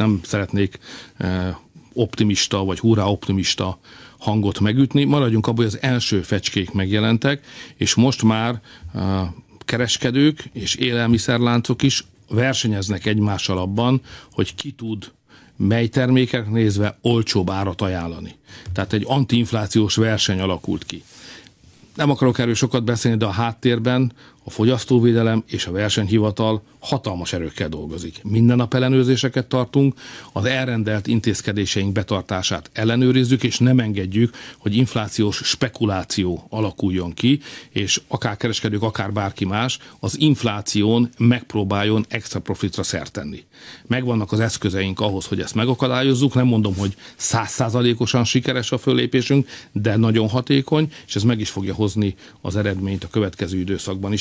nem szeretnék eh, optimista vagy hurrá optimista hangot megütni. Maradjunk abban, hogy az első fecskék megjelentek, és most már eh, kereskedők és élelmiszerláncok is versenyeznek egymással abban, hogy ki tud mely termékek nézve olcsóbb árat ajánlani. Tehát egy antiinflációs verseny alakult ki. Nem akarok erről sokat beszélni, de a háttérben a fogyasztóvédelem és a versenyhivatal hatalmas erőkkel dolgozik. Minden nap ellenőrzéseket tartunk, az elrendelt intézkedéseink betartását ellenőrizzük, és nem engedjük, hogy inflációs spekuláció alakuljon ki, és akár kereskedők, akár bárki más az infláción megpróbáljon extra profitra szert tenni. Megvannak az eszközeink ahhoz, hogy ezt megakadályozzuk, nem mondom, hogy százszázalékosan sikeres a fölépésünk, de nagyon hatékony, és ez meg is fogja hozni az eredményt a következő időszakban is.